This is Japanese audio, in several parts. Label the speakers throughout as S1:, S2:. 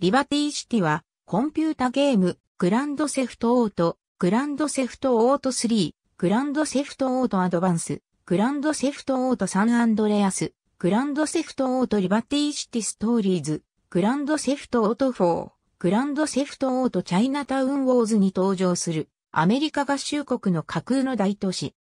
S1: リバティシティは、コンピュータゲーム、グランドセフトオート、グランドセフトオート3、グランドセフトオートアドバンス、グランドセフトオートサンアンドレアス、グランドセフトオートリバティシティストーリーズ、グランドセフトオート4、グランドセフトオートチャイナタウンウォーズに登場する、アメリカ合衆国の架空の大都市。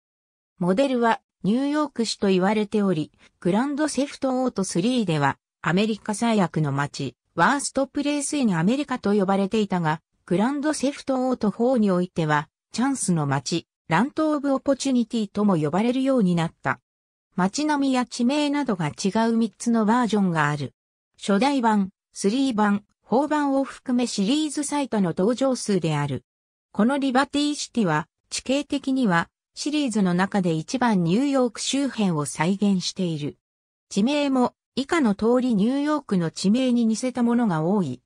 S1: モデルは、ニューヨーク市と言われており、グランドセフトオート3では、アメリカ最悪の街、ワーストプレイスインアメリカと呼ばれていたが、グランドセフトオート4においては、チャンスの街、ラントオブオポチュニティとも呼ばれるようになった。街並みや地名などが違う3つのバージョンがある。初代版、3版、4版を含めシリーズサイトの登場数である。このリバティシティは、地形的には、シリーズの中で一番ニューヨーク周辺を再現している。地名も以下の通りニューヨークの地名に似せたものが多い。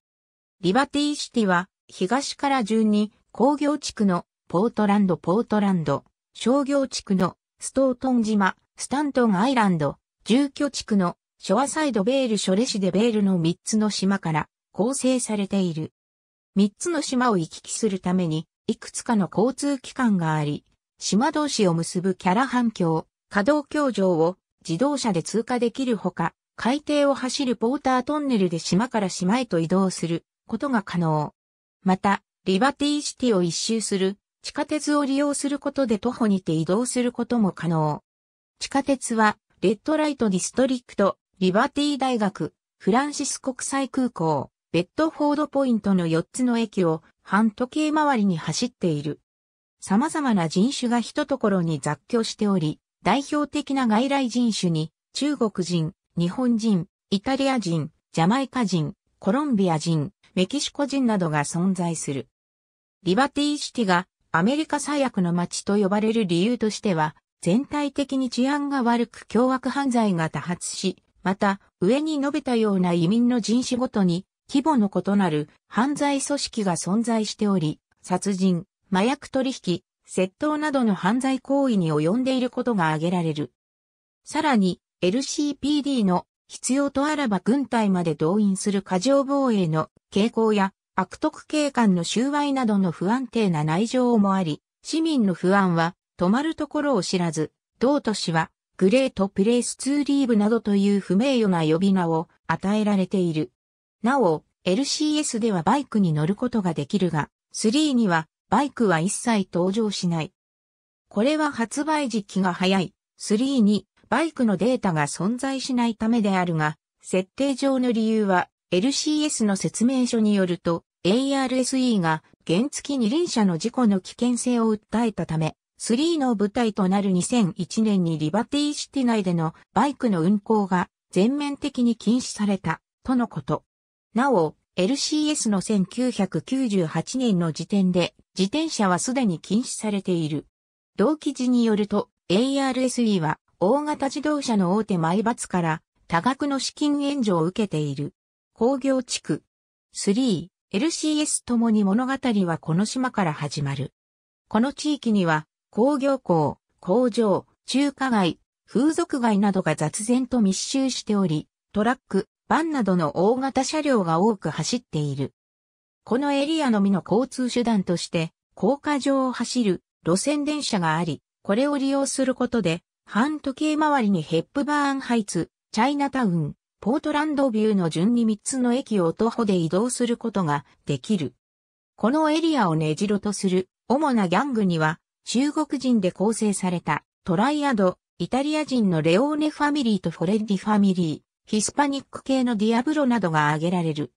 S1: リバティシティは東から順に工業地区のポートランドポートランド、商業地区のストートン島、スタントンアイランド、住居地区のショアサイドベールショレシデベールの3つの島から構成されている。3つの島を行き来するためにいくつかの交通機関があり、島同士を結ぶキャラ反響、可稼働橋上を自動車で通過できるほか、海底を走るポータートンネルで島から島へと移動することが可能。また、リバティシティを一周する地下鉄を利用することで徒歩にて移動することも可能。地下鉄は、レッドライトディストリクト、リバティ大学、フランシス国際空港、ベッドフォードポイントの4つの駅を半時計回りに走っている。様々な人種が一ところに雑居しており、代表的な外来人種に中国人、日本人、イタリア人、ジャマイカ人、コロンビア人、メキシコ人などが存在する。リバティシティがアメリカ最悪の街と呼ばれる理由としては、全体的に治安が悪く凶悪犯罪が多発し、また、上に述べたような移民の人種ごとに、規模の異なる犯罪組織が存在しており、殺人、麻薬取引、窃盗などの犯罪行為に及んでいることが挙げられる。さらに、LCPD の必要とあらば軍隊まで動員する過剰防衛の傾向や悪徳警官の収賄などの不安定な内情もあり、市民の不安は止まるところを知らず、同都市はグレートプレイスツーリーブなどという不名誉な呼び名を与えられている。なお、LCS ではバイクに乗ることができるが、3にはバイクは一切登場しない。これは発売時期が早い。3にバイクのデータが存在しないためであるが、設定上の理由は LCS の説明書によると ARSE が原付二輪車の事故の危険性を訴えたため、3の舞台となる2001年にリバティシティ内でのバイクの運行が全面的に禁止された、とのこと。なお、LCS の1998年の時点で、自転車はすでに禁止されている。同記事によると、ARSE は大型自動車の大手マイバツから多額の資金援助を受けている。工業地区 3LCS ともに物語はこの島から始まる。この地域には工業港、工場、中華街、風俗街などが雑然と密集しており、トラック、バンなどの大型車両が多く走っている。このエリアのみの交通手段として、高架上を走る路線電車があり、これを利用することで半時計回りにヘップバーンハイツ、チャイナタウン、ポートランドビューの順に3つの駅を徒歩で移動することができる。このエリアを根城とする主なギャングには中国人で構成されたトライアド、イタリア人のレオーネファミリーとフォレッディファミリー、ヒスパニック系のディアブロなどが挙げられる。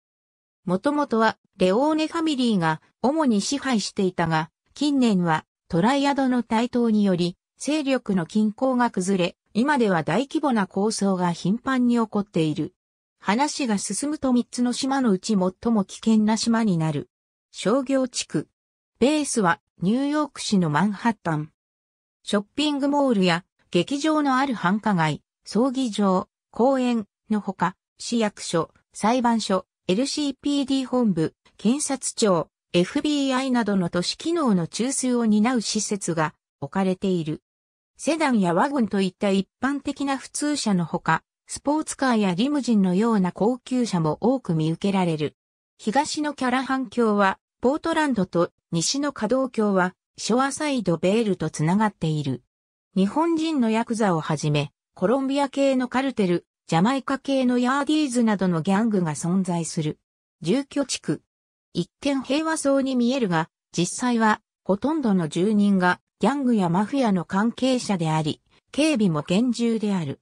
S1: もともとはレオーネファミリーが主に支配していたが、近年はトライアドの台頭により勢力の均衡が崩れ、今では大規模な抗争が頻繁に起こっている。話が進むと3つの島のうち最も危険な島になる。商業地区。ベースはニューヨーク市のマンハッタン。ショッピングモールや劇場のある繁華街、葬儀場、公園のほか、市役所、裁判所、LCPD 本部、検察庁、FBI などの都市機能の中枢を担う施設が置かれている。セダンやワゴンといった一般的な普通車のほか、スポーツカーやリムジンのような高級車も多く見受けられる。東のキャラハン橋は、ポートランドと西の稼働橋は、ショアサイドベールとつながっている。日本人のヤクザをはじめ、コロンビア系のカルテル、ジャマイカ系のヤーディーズなどのギャングが存在する。住居地区。一見平和そうに見えるが、実際は、ほとんどの住人がギャングやマフィアの関係者であり、警備も厳重である。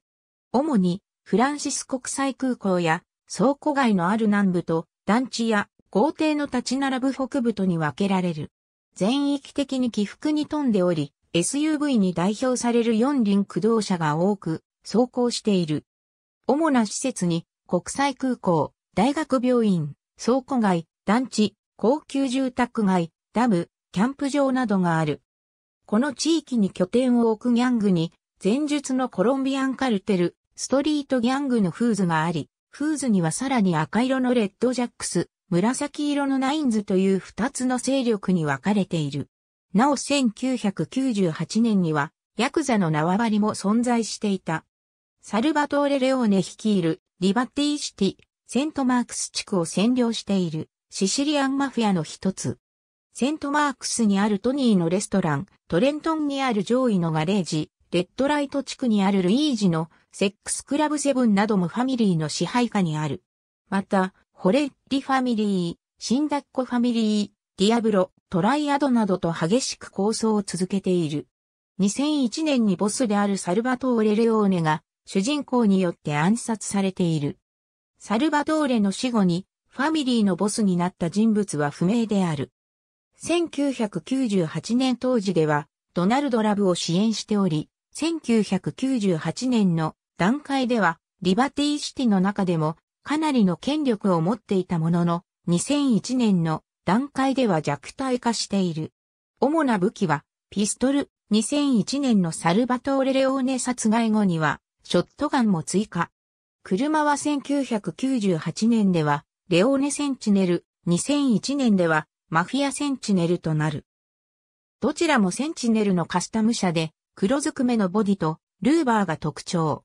S1: 主に、フランシス国際空港や、倉庫街のある南部と、団地や豪邸の立ち並ぶ北部とに分けられる。全域的に起伏に富んでおり、SUV に代表される四輪駆動車が多く走行している。主な施設に国際空港、大学病院、倉庫街、団地、高級住宅街、ダム、キャンプ場などがある。この地域に拠点を置くギャングに、前述のコロンビアンカルテル、ストリートギャングのフーズがあり、フーズにはさらに赤色のレッドジャックス、紫色のナインズという二つの勢力に分かれている。なお1998年には、ヤクザの縄張りも存在していた。サルバトーレ・レオーネ率いるリバティシティ、セントマークス地区を占領しているシシリアンマフィアの一つ。セントマークスにあるトニーのレストラン、トレントンにある上位のガレージ、レッドライト地区にあるルイージのセックスクラブセブンなどもファミリーの支配下にある。また、ホレッリファミリー、シンダッコファミリー、ディアブロ、トライアドなどと激しく抗争を続けている。2001年にボスであるサルバトーレ・レオーネが主人公によって暗殺されている。サルバトーレの死後にファミリーのボスになった人物は不明である。1998年当時では、ドナルド・ラブを支援しており、1998年の段階では、リバティシティの中でも、かなりの権力を持っていたものの、2001年の段階では弱体化している。主な武器は、ピストル、2001年のサルバトーレ・レオーネ殺害後には、ショットガンも追加。車は1998年では、レオーネ・センチネル、2001年では、マフィアセンチネルとなる。どちらもセンチネルのカスタム車で、黒ずくめのボディとルーバーが特徴。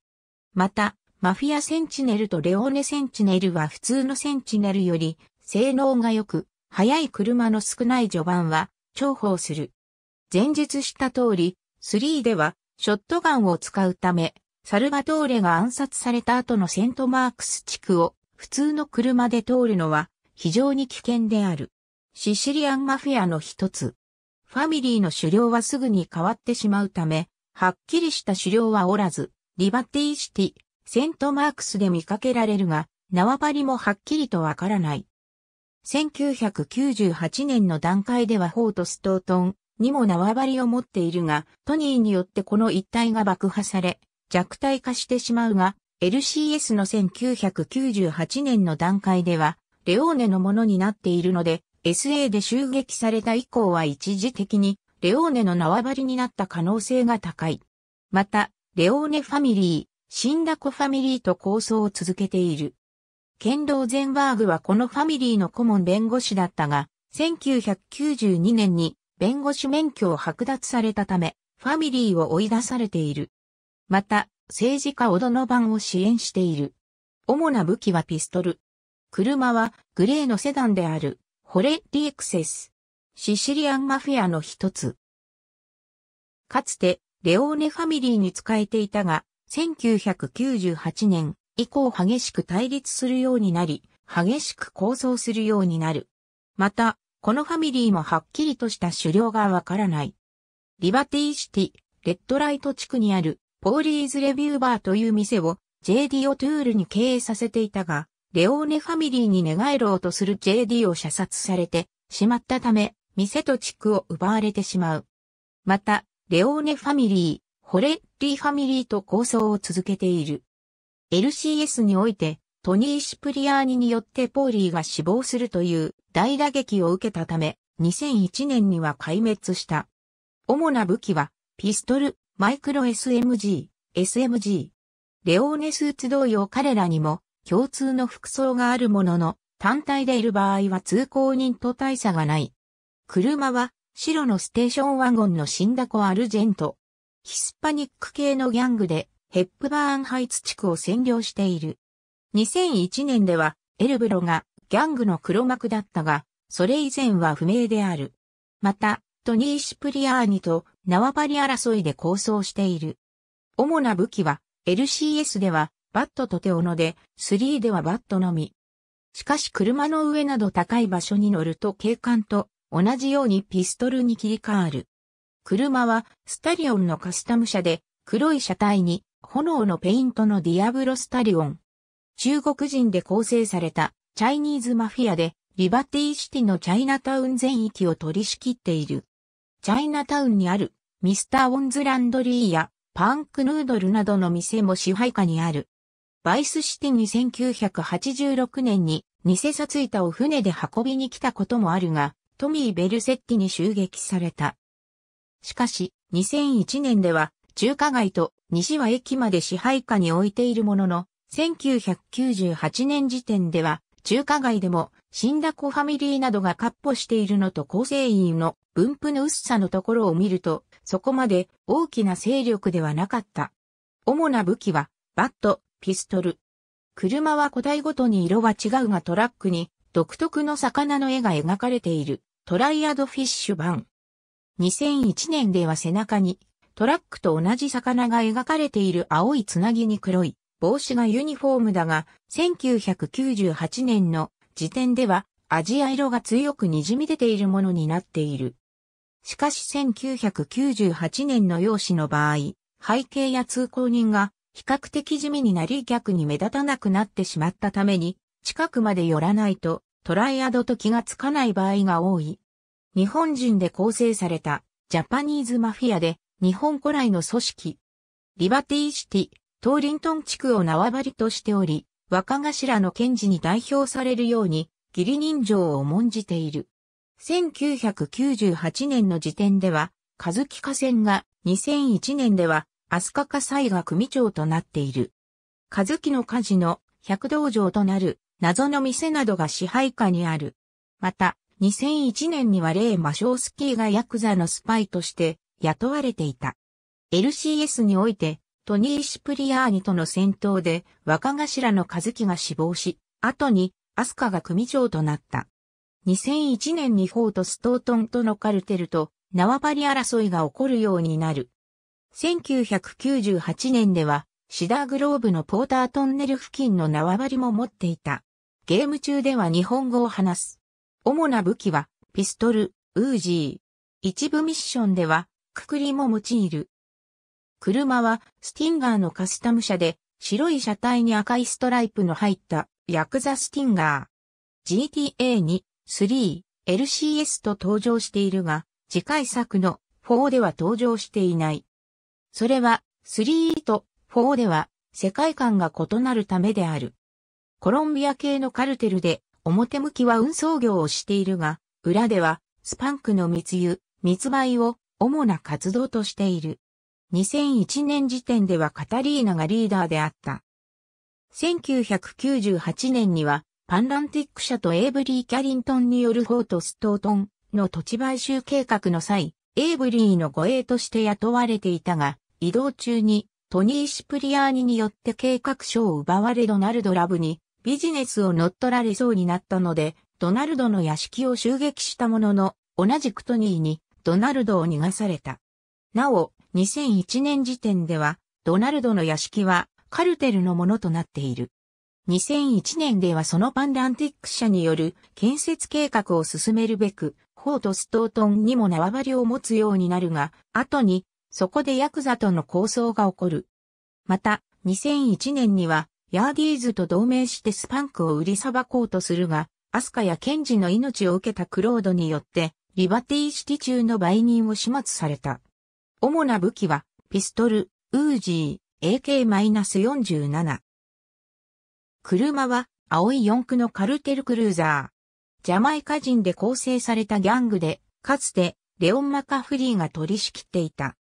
S1: また、マフィアセンチネルとレオーネセンチネルは普通のセンチネルより性能が良く、速い車の少ない序盤は重宝する。前述した通り、3ではショットガンを使うため、サルバトーレが暗殺された後のセントマークス地区を普通の車で通るのは非常に危険である。シシリアンマフィアの一つ。ファミリーの狩猟はすぐに変わってしまうため、はっきりした狩猟はおらず、リバティシティ、セントマークスで見かけられるが、縄張りもはっきりとわからない。1998年の段階ではホート・ストートンにも縄張りを持っているが、トニーによってこの一帯が爆破され、弱体化してしまうが、LCS の1998年の段階では、レオーネのものになっているので、SA で襲撃された以降は一時的にレオーネの縄張りになった可能性が高い。また、レオーネファミリー、シンダコファミリーと構想を続けている。ケンドー・ゼンバーグはこのファミリーの顧問弁護士だったが、1992年に弁護士免許を剥奪されたため、ファミリーを追い出されている。また、政治家オドノバンを支援している。主な武器はピストル。車はグレーのセダンである。ホレ・リエクセス。シシリアンマフィアの一つ。かつて、レオーネファミリーに仕えていたが、1998年以降激しく対立するようになり、激しく構想するようになる。また、このファミリーもはっきりとした狩猟がわからない。リバティシティ、レッドライト地区にある、ポーリーズレビューバーという店を、J.D. オトゥールに経営させていたが、レオーネファミリーに寝返ろうとする JD を射殺されてしまったため、店と地区を奪われてしまう。また、レオーネファミリー、ホレッリーファミリーと構想を続けている。LCS において、トニー・シプリアーニによってポーリーが死亡するという大打撃を受けたため、2001年には壊滅した。主な武器は、ピストル、マイクロ SMG、SMG。レオーネスーツ同様彼らにも共通の服装があるものの、単体でいる場合は通行人と大差がない。車は白のステーションワゴンのシンダコ・アルジェント。ヒスパニック系のギャングでヘップバーンハイツ地区を占領している。2001年ではエルブロがギャングの黒幕だったが、それ以前は不明である。また、トニー・シプリアーニと縄張り争いで抗争している。主な武器は LCS ではバットと手をので、ーではバットのみ。しかし車の上など高い場所に乗ると警官と同じようにピストルに切り替わる。車はスタリオンのカスタム車で黒い車体に炎のペイントのディアブロスタリオン。中国人で構成されたチャイニーズマフィアでリバティシティのチャイナタウン全域を取り仕切っている。チャイナタウンにあるミスターオンズランドリーやパンクヌードルなどの店も支配下にある。バイスシティに1986年に偽札板を船で運びに来たこともあるが、トミー・ベルセッティに襲撃された。しかし、2001年では、中華街と西は駅まで支配下に置いているものの、1998年時点では、中華街でも、死んだ子ファミリーなどが割歩しているのと構成員の分布の薄さのところを見ると、そこまで大きな勢力ではなかった。主な武器は、バット、ピストル。車は個体ごとに色は違うがトラックに独特の魚の絵が描かれているトライアドフィッシュ版。2001年では背中にトラックと同じ魚が描かれている青いつなぎに黒い帽子がユニフォームだが、1998年の時点ではアジア色が強く滲み出ているものになっている。しかし1998年の用紙の場合、背景や通行人が比較的地味になり逆に目立たなくなってしまったために、近くまで寄らないと、トライアドと気がつかない場合が多い。日本人で構成された、ジャパニーズマフィアで、日本古来の組織。リバティシティ、トーリントン地区を縄張りとしており、若頭の検事に代表されるように、義理人情を重んじている。1998年の時点では、カズキ河川が2001年では飛鳥火災が組長となっている。和樹の火事の百道場となる謎の店などが支配下にある。また、2001年には例魔ショスキーがヤクザのスパイとして雇われていた。LCS において、トニー・シプリアーニとの戦闘で若頭の和樹が死亡し、後にアスカが組長となった。2001年にフォート・ストートンとのカルテルと縄張り争いが起こるようになる。1998年では、シダーグローブのポータートンネル付近の縄張りも持っていた。ゲーム中では日本語を話す。主な武器は、ピストル、ウージー。一部ミッションでは、くくりも用いる。車は、スティンガーのカスタム車で、白い車体に赤いストライプの入った、ヤクザスティンガー。GTA に、3、LCS と登場しているが、次回作の4では登場していない。それは、3と4では、世界観が異なるためである。コロンビア系のカルテルで、表向きは運送業をしているが、裏では、スパンクの密輸、密売を主な活動としている。2001年時点ではカタリーナがリーダーであった。1998年には、パンランティック社とエイブリー・キャリントンによるフォート・ストートンの土地買収計画の際、エイブリーの護衛として雇われていたが、移動中にトニー・シプリアーニによって計画書を奪われドナルド・ラブにビジネスを乗っ取られそうになったので、ドナルドの屋敷を襲撃したものの、同じくトニーにドナルドを逃がされた。なお、2001年時点では、ドナルドの屋敷はカルテルのものとなっている。2001年ではそのパンランティック社による建設計画を進めるべく、フォート・ストートンにも縄張りを持つようになるが、後にそこでヤクザとの抗争が起こる。また、2001年には、ヤーディーズと同盟してスパンクを売りさばこうとするが、アスカやケンジの命を受けたクロードによって、リバティシティ中の売人を始末された。主な武器は、ピストル、ウージー、AK-47。車は、青い四駆のカルテルクルーザー。ジャマイカ人で構成されたギャングで、かつて、レオン・マカフリーが取り仕切っていた。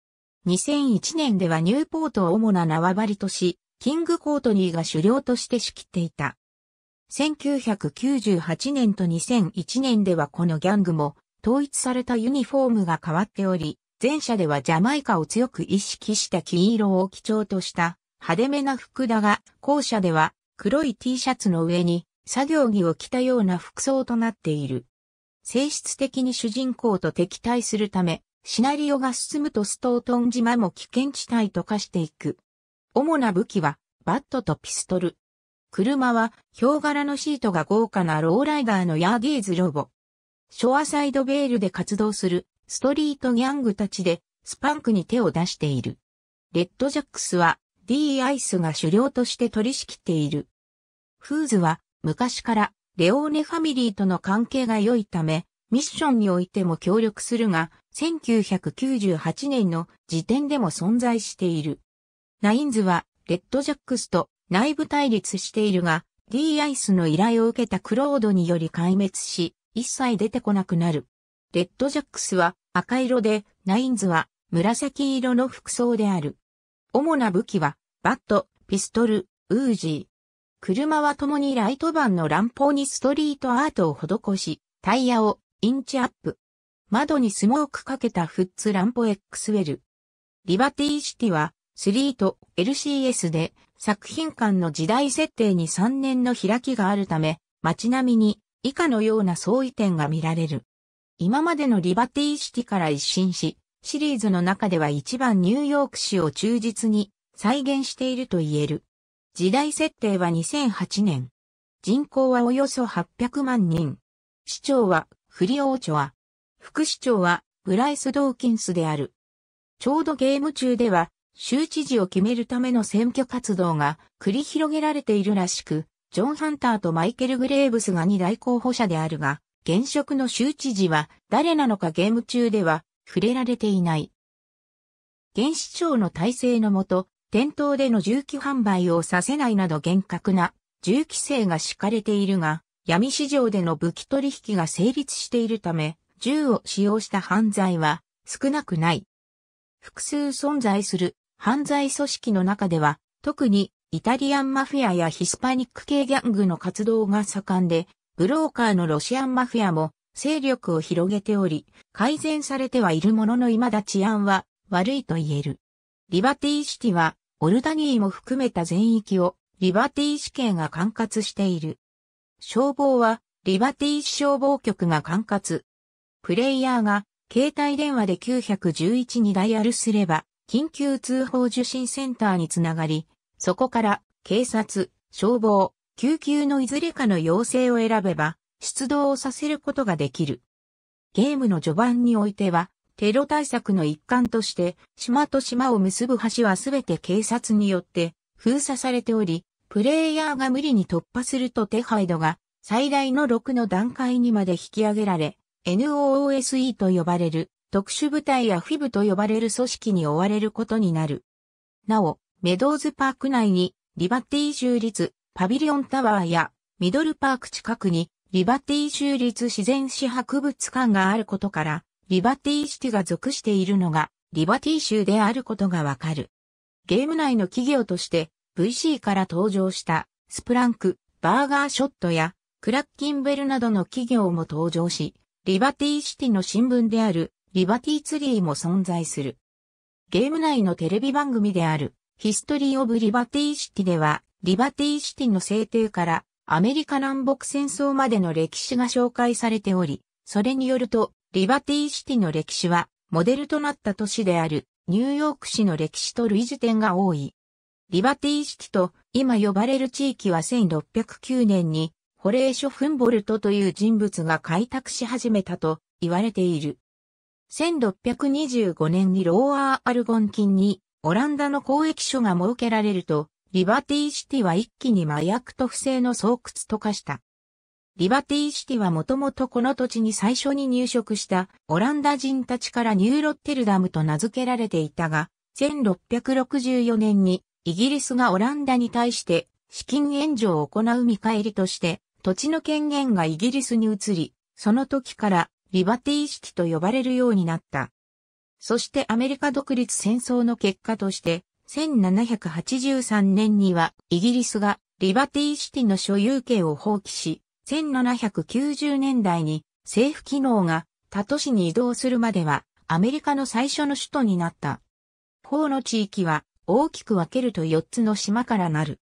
S1: 2001年ではニューポートを主な縄張りとし、キング・コートニーが狩猟として仕切っていた。1998年と2001年ではこのギャングも統一されたユニフォームが変わっており、前者ではジャマイカを強く意識した金色を基調とした派手めな服だが、後者では黒い T シャツの上に作業着を着たような服装となっている。性質的に主人公と敵対するため、シナリオが進むとストートン島も危険地帯と化していく。主な武器は、バットとピストル。車は、ヒョウ柄のシートが豪華なローライダーのヤーギーズロボ。ショアサイドベールで活動する、ストリートギャングたちで、スパンクに手を出している。レッドジャックスは、D アイスが狩猟として取り仕切っている。フーズは、昔から、レオーネファミリーとの関係が良いため、ミッションにおいても協力するが、1998年の時点でも存在している。ナインズは、レッドジャックスと内部対立しているが、D アイスの依頼を受けたクロードにより壊滅し、一切出てこなくなる。レッドジャックスは赤色で、ナインズは紫色の服装である。主な武器は、バット、ピストル、ウージー。車は共にライトバンの乱砲にストリートアートを施し、タイヤをインチアップ。窓にスモークかけたフッツランポ X ウェル。リバティシティは3と LCS で作品間の時代設定に3年の開きがあるため街並みに以下のような相違点が見られる。今までのリバティシティから一新し、シリーズの中では一番ニューヨーク市を忠実に再現していると言える。時代設定は2008年。人口はおよそ800万人。市長はフリオーチョア。副市長は、ブライス・ドーキンスである。ちょうどゲーム中では、州知事を決めるための選挙活動が繰り広げられているらしく、ジョン・ハンターとマイケル・グレーブスが二大候補者であるが、現職の州知事は誰なのかゲーム中では触れられていない。現市長の体制のもと、店頭での銃器販売をさせないなど厳格な銃規制が敷かれているが、闇市場での武器取引が成立しているため、銃を使用した犯罪は少なくない。複数存在する犯罪組織の中では、特にイタリアンマフィアやヒスパニック系ギャングの活動が盛んで、ブローカーのロシアンマフィアも勢力を広げており、改善されてはいるものの未だ治安は悪いと言える。リバティシティは、オルダニーも含めた全域をリバティ市警が管轄している。消防はリバティ消防局が管轄。プレイヤーが携帯電話で911にダイヤルすれば緊急通報受信センターにつながり、そこから警察、消防、救急のいずれかの要請を選べば出動をさせることができる。ゲームの序盤においては、テロ対策の一環として、島と島を結ぶ橋はすべて警察によって封鎖されており、プレイヤーが無理に突破すると手配度が最大の6の段階にまで引き上げられ、NOOSE と呼ばれる特殊部隊やフィブと呼ばれる組織に追われることになる。なお、メドーズパーク内にリバティ州立パビリオンタワーやミドルパーク近くにリバティ州立自然史博物館があることから、リバティシティが属しているのがリバティ州であることがわかる。ゲーム内の企業として VC から登場したスプランク、バーガーショットやクラッキンベルなどの企業も登場し、リバティシティの新聞であるリバティツリーも存在する。ゲーム内のテレビ番組であるヒストリー・オブ・リバティシティでは、リバティシティの制定からアメリカ南北戦争までの歴史が紹介されており、それによると、リバティシティの歴史はモデルとなった都市であるニューヨーク市の歴史と類似点が多い。リバティシティと今呼ばれる地域は1609年にホレーショ・フンボルトという人物が開拓し始めたと言われている。1625年にローアー・アルゴン金にオランダの交易所が設けられると、リバティシティは一気に麻薬と不正の巣窟と化した。リバティシティはもともとこの土地に最初に入植したオランダ人たちからニューロッテルダムと名付けられていたが、1664年にイギリスがオランダに対して資金援助を行う見返りとして、土地の権限がイギリスに移り、その時からリバティ意識と呼ばれるようになった。そしてアメリカ独立戦争の結果として、1783年にはイギリスがリバティシティの所有権を放棄し、1790年代に政府機能が他都市に移動するまではアメリカの最初の首都になった。法の地域は大きく分けると4つの島からなる。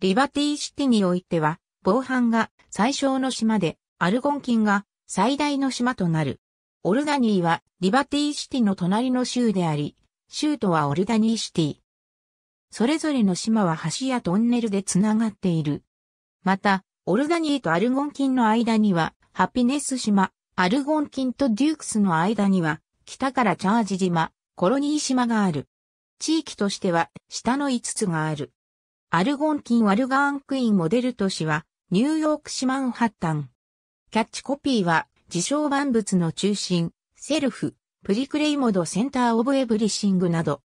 S1: リバティシティにおいては、防犯が最小の島で、アルゴン菌が最大の島となる。オルダニーはリバティシティの隣の州であり、州都はオルダニーシティ。それぞれの島は橋やトンネルでつながっている。また、オルダニーとアルゴン菌の間には、ハピネス島、アルゴン菌とデュークスの間には、北からチャージ島、コロニー島がある。地域としては下の5つがある。アルゴンキン・ワルガーンクインモデル都市はニューヨーク市マンハッタン。キャッチコピーは自称万物の中心、セルフ、プリクレイモドセンターオブエブリシングなど。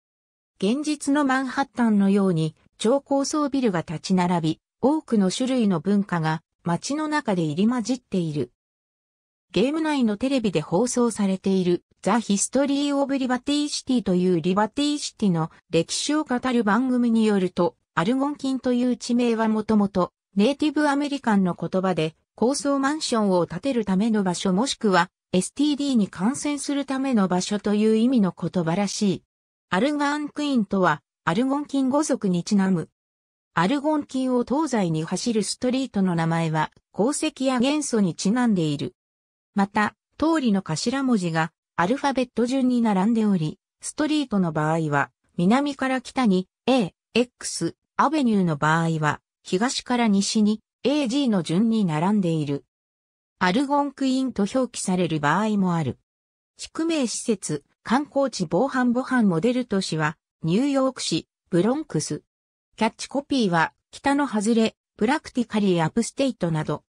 S1: 現実のマンハッタンのように超高層ビルが立ち並び、多くの種類の文化が街の中で入り混じっている。ゲーム内のテレビで放送されているザ・ヒストリー・オブ・リバティシティというリバティシティの歴史を語る番組によると、アルゴンキンという地名はもともとネイティブアメリカンの言葉で高層マンションを建てるための場所もしくは STD に感染するための場所という意味の言葉らしい。アルガンクイーンとはアルゴンキン語族にちなむ。アルゴンキンを東西に走るストリートの名前は鉱石や元素にちなんでいる。また、通りの頭文字がアルファベット順に並んでおり、ストリートの場合は、南から北に A、X、アベニューの場合は、東から西に AG の順に並んでいる。アルゴンクイーンと表記される場合もある。宿命施設、観光地防犯防犯モデル都市は、ニューヨーク市、ブロンクス。キャッチコピーは、北の外れ、プラクティカリーアップステイトなど、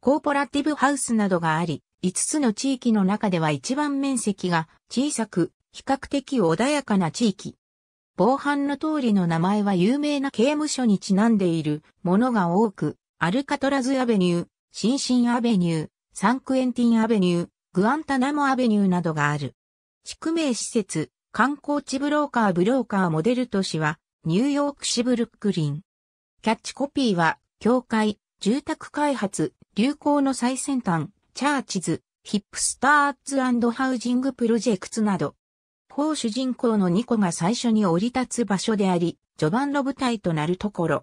S1: コーポラティブハウスなどがあり、5つの地域の中では一番面積が小さく、比較的穏やかな地域。防犯の通りの名前は有名な刑務所にちなんでいるものが多く、アルカトラズアベニュー、シンシンアベニュー、サンクエンティンアベニュー、グアンタナモアベニューなどがある。宿命施設、観光地ブローカーブローカーモデル都市は、ニューヨークシブルックリン。キャッチコピーは、教会、住宅開発、流行の最先端、チャーチズ、ヒップスターツハウジングプロジェクツなど、う主人公のニコが最初に降り立つ場所であり、序盤の舞台となるところ。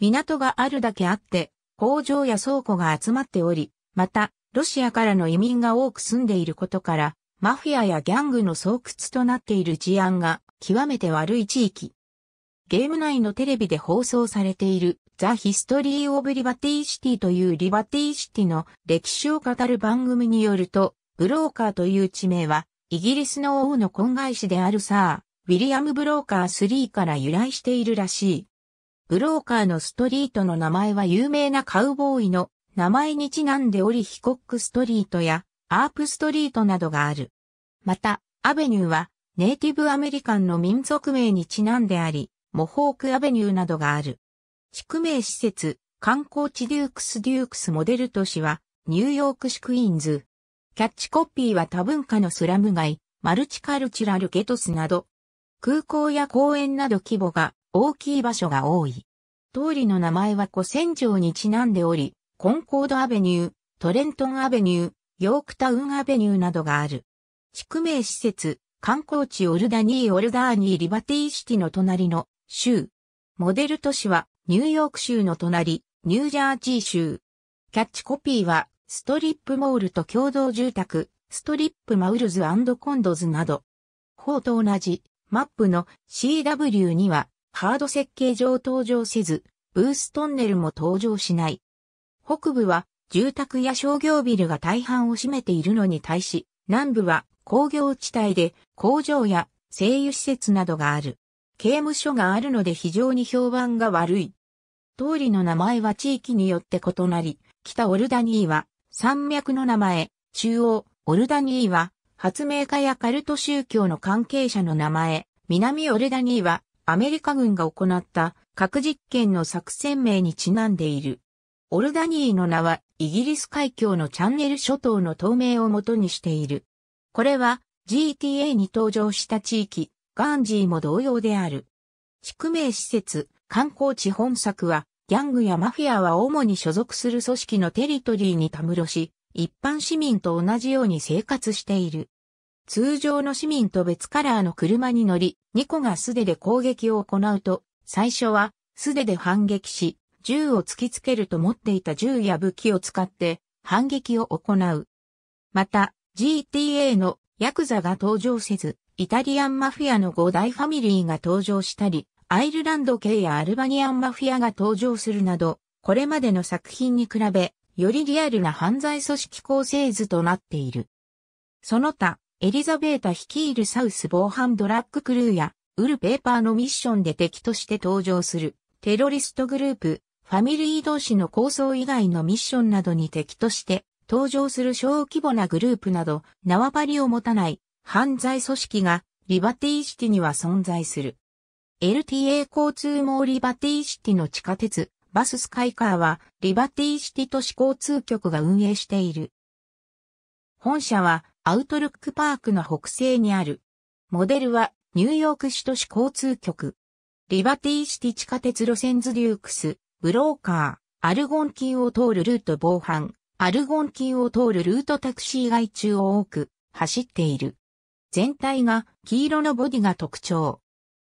S1: 港があるだけあって、工場や倉庫が集まっており、また、ロシアからの移民が多く住んでいることから、マフィアやギャングの巣窟となっている事案が極めて悪い地域。ゲーム内のテレビで放送されているザ・ヒストリー・オブ・リバティ・シティというリバティ・シティの歴史を語る番組によると、ブローカーという地名は、イギリスの王の婚外子であるサー、ウィリアム・ブローカー3から由来しているらしい。ブローカーのストリートの名前は有名なカウボーイの名前にちなんでおり、ヒコック・ストリートやアープ・ストリートなどがある。また、アベニューはネイティブアメリカンの民族名にちなんであり、モホーク・アベニューなどがある。宿名施設、観光地デュークス・デュークスモデル都市は、ニューヨーク市クイーンズ。キャッチコピーは多文化のスラム街、マルチカルチュラルゲトスなど、空港や公園など規模が大きい場所が多い。通りの名前は古戦場にちなんでおり、コンコードアベニュー、トレントンアベニュー、ヨークタウンアベニューなどがある。宿名施設、観光地オルダニー・オルダーニー・リバティシティの隣の州。モデル都市はニューヨーク州の隣、ニュージャージー州。キャッチコピーは、ストリップモールと共同住宅、ストリップマウルズコンドズなど。法と同じ、マップの CW には、ハード設計上登場せず、ブーストンネルも登場しない。北部は、住宅や商業ビルが大半を占めているのに対し、南部は工業地帯で工場や製油施設などがある。刑務所があるので非常に評判が悪い。通りの名前は地域によって異なり、北オルダニーは山脈の名前、中央、オルダニーは発明家やカルト宗教の関係者の名前、南オルダニーはアメリカ軍が行った核実験の作戦名にちなんでいる。オルダニーの名はイギリス海峡のチャンネル諸島の透明をもとにしている。これは GTA に登場した地域、ガンジーも同様である。宿命施設、観光地本作は、ギャングやマフィアは主に所属する組織のテリトリーにたむろし、一般市民と同じように生活している。通常の市民と別カラーの車に乗り、ニコが素手で攻撃を行うと、最初は素手で反撃し、銃を突きつけると持っていた銃や武器を使って反撃を行う。また、GTA のヤクザが登場せず、イタリアンマフィアの5大ファミリーが登場したり、アイルランド系やアルバニアンマフィアが登場するなど、これまでの作品に比べ、よりリアルな犯罪組織構成図となっている。その他、エリザベータ率いるサウス防犯ドラッグクルーや、ウルペーパーのミッションで敵として登場する、テロリストグループ、ファミリー同士の構想以外のミッションなどに敵として、登場する小規模なグループなど、縄張りを持たない、犯罪組織がリバティシティには存在する。LTA 交通網リバティシティの地下鉄、バススカイカーはリバティシティ都市交通局が運営している。本社はアウトルックパークの北西にある。モデルはニューヨーク市都市交通局。リバティシティ地下鉄路線ズデュークス、ブローカー、アルゴンキンを通るルート防犯、アルゴンキンを通るルートタクシー外中を多く走っている。全体が黄色のボディが特徴。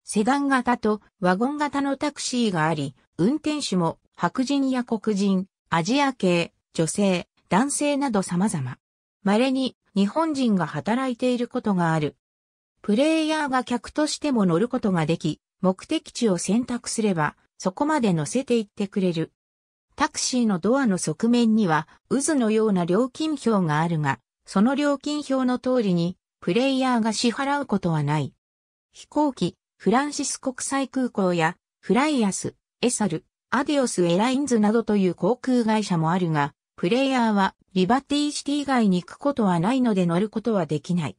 S1: セダン型とワゴン型のタクシーがあり、運転手も白人や黒人、アジア系、女性、男性など様々。稀に日本人が働いていることがある。プレイヤーが客としても乗ることができ、目的地を選択すれば、そこまで乗せていってくれる。タクシーのドアの側面には渦のような料金表があるが、その料金表の通りにプレイヤーが支払うことはない。飛行機、フランシス国際空港や、フライアス、エサル、アディオスエラインズなどという航空会社もあるが、プレイヤーはリバティシティ以外に行くことはないので乗ることはできない。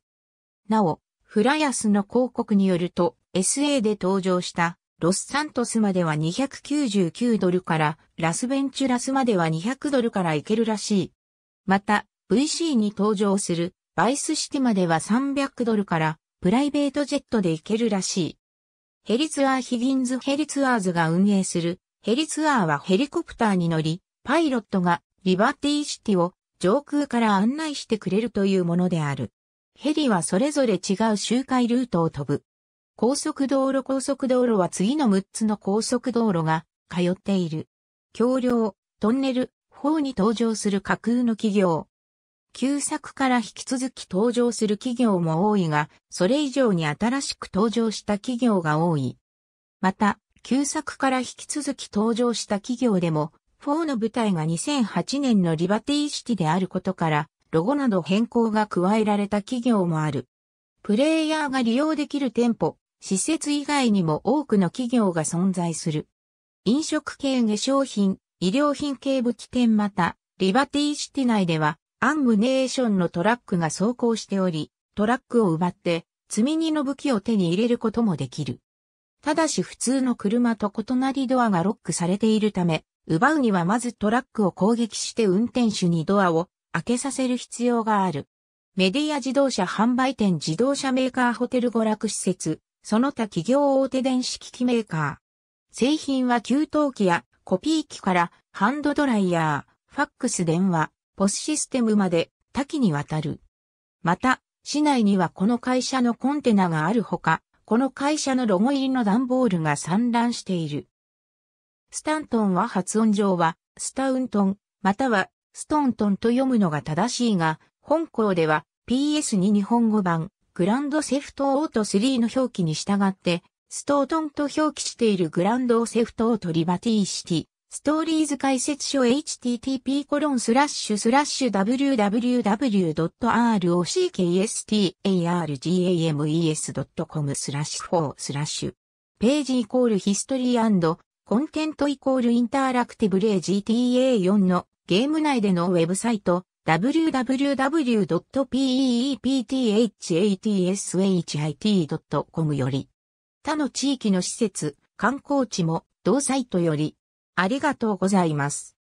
S1: なお、フライアスの広告によると、SA で登場したロスサントスまでは299ドルから、ラスベンチュラスまでは200ドルから行けるらしい。また、VC に登場するバイスシティまでは300ドルからプライベートジェットで行けるらしい。ヘリツアーヒギンズヘリツアーズが運営するヘリツアーはヘリコプターに乗り、パイロットがリバティシティを上空から案内してくれるというものである。ヘリはそれぞれ違う周回ルートを飛ぶ。高速道路高速道路は次の6つの高速道路が通っている。橋梁、トンネル、方に登場する架空の企業、旧作から引き続き登場する企業も多いが、それ以上に新しく登場した企業が多い。また、旧作から引き続き登場した企業でも、4の舞台が2008年のリバティシティであることから、ロゴなど変更が加えられた企業もある。プレイヤーが利用できる店舗、施設以外にも多くの企業が存在する。飲食系化粧品、医療品系武器店また、リバティシティ内では、アンムネーションのトラックが走行しており、トラックを奪って積み荷の武器を手に入れることもできる。ただし普通の車と異なりドアがロックされているため、奪うにはまずトラックを攻撃して運転手にドアを開けさせる必要がある。メディア自動車販売店自動車メーカーホテル娯楽施設、その他企業大手電子機器メーカー。製品は給湯器やコピー機からハンドドライヤー、ファックス電話、ポスシステムまで多岐にわたる。また、市内にはこの会社のコンテナがあるほか、この会社のロゴ入りの段ボールが散乱している。スタントンは発音上は、スタウントン、または、ストントンと読むのが正しいが、本校では PS2 日本語版、グランドセフトオート3の表記に従って、ストートンと表記しているグランドセフトオートリバティシティ、ストーリーズ解説書 http://www.rockstagames.com r スラッシュ4スラッシュページイコールヒストリーコンテントイコールインタラクティブ例 GTA4 のゲーム内でのウェブサイト w w w p e e p t h a t s h i t c o m より他の地域の施設、観光地も同サイトよりありがとうございます。